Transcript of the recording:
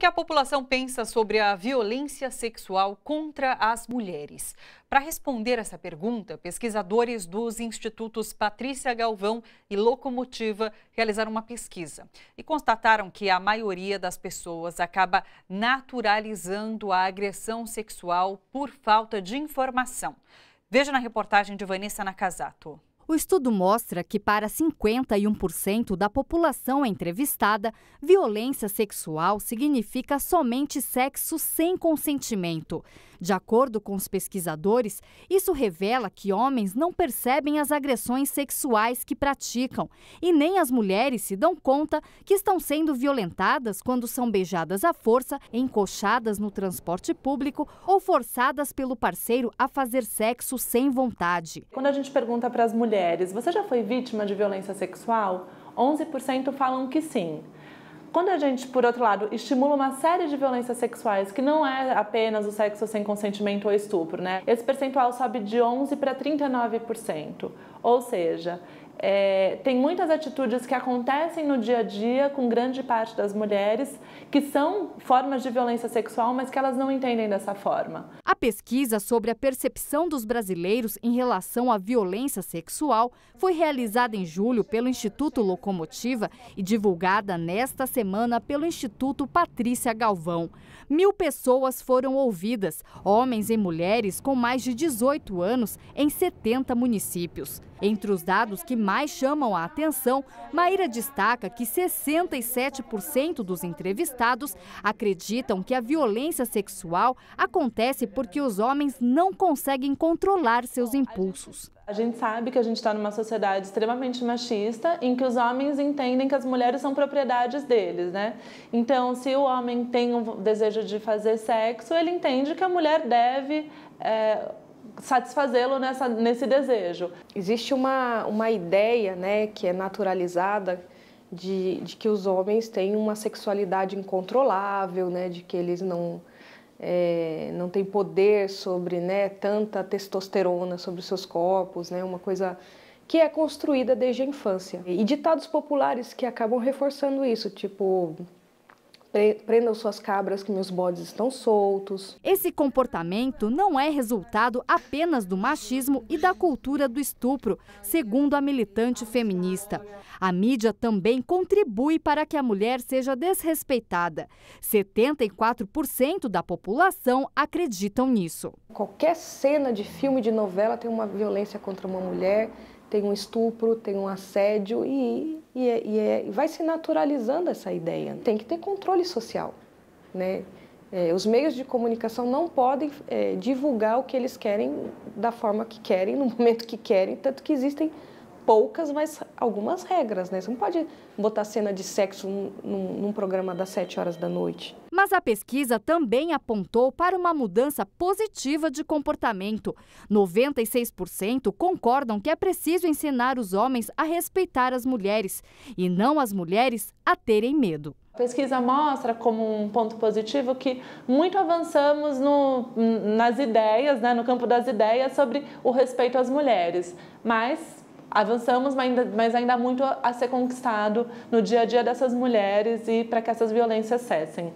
que a população pensa sobre a violência sexual contra as mulheres? Para responder essa pergunta, pesquisadores dos institutos Patrícia Galvão e Locomotiva realizaram uma pesquisa e constataram que a maioria das pessoas acaba naturalizando a agressão sexual por falta de informação. Veja na reportagem de Vanessa Nakazato. O estudo mostra que, para 51% da população entrevistada, violência sexual significa somente sexo sem consentimento. De acordo com os pesquisadores, isso revela que homens não percebem as agressões sexuais que praticam e nem as mulheres se dão conta que estão sendo violentadas quando são beijadas à força, encoxadas no transporte público ou forçadas pelo parceiro a fazer sexo sem vontade. Quando a gente pergunta para as mulheres, você já foi vítima de violência sexual? 11% falam que sim. Quando a gente, por outro lado, estimula uma série de violências sexuais, que não é apenas o sexo sem consentimento ou estupro, né? Esse percentual sobe de 11 para 39%. Ou seja, é, tem muitas atitudes que acontecem no dia a dia com grande parte das mulheres que são formas de violência sexual, mas que elas não entendem dessa forma pesquisa sobre a percepção dos brasileiros em relação à violência sexual foi realizada em julho pelo Instituto Locomotiva e divulgada nesta semana pelo Instituto Patrícia Galvão. Mil pessoas foram ouvidas, homens e mulheres com mais de 18 anos, em 70 municípios. Entre os dados que mais chamam a atenção, Maíra destaca que 67% dos entrevistados acreditam que a violência sexual acontece porque os homens não conseguem controlar seus impulsos. A gente sabe que a gente está numa sociedade extremamente machista, em que os homens entendem que as mulheres são propriedades deles, né? Então, se o homem tem um desejo de fazer sexo, ele entende que a mulher deve é, satisfazê-lo nessa, nesse desejo. Existe uma, uma ideia né, que é naturalizada de, de que os homens têm uma sexualidade incontrolável, né, de que eles não, é, não têm poder sobre né, tanta testosterona sobre seus corpos, né, uma coisa que é construída desde a infância. E ditados populares que acabam reforçando isso, tipo prendam suas cabras que meus bodes estão soltos. Esse comportamento não é resultado apenas do machismo e da cultura do estupro, segundo a militante feminista. A mídia também contribui para que a mulher seja desrespeitada. 74% da população acreditam nisso. Qualquer cena de filme, de novela tem uma violência contra uma mulher, tem um estupro, tem um assédio e e, é, e, é, vai se naturalizando essa ideia. Tem que ter controle social. Né? É, os meios de comunicação não podem é, divulgar o que eles querem da forma que querem, no momento que querem, tanto que existem poucas, mas algumas regras, né? Você não pode botar cena de sexo num, num programa das 7 horas da noite. Mas a pesquisa também apontou para uma mudança positiva de comportamento. 96% concordam que é preciso ensinar os homens a respeitar as mulheres e não as mulheres a terem medo. A pesquisa mostra como um ponto positivo que muito avançamos no, nas ideias, né, no campo das ideias sobre o respeito às mulheres, mas avançamos, mas ainda, mas ainda há muito a ser conquistado no dia a dia dessas mulheres e para que essas violências cessem.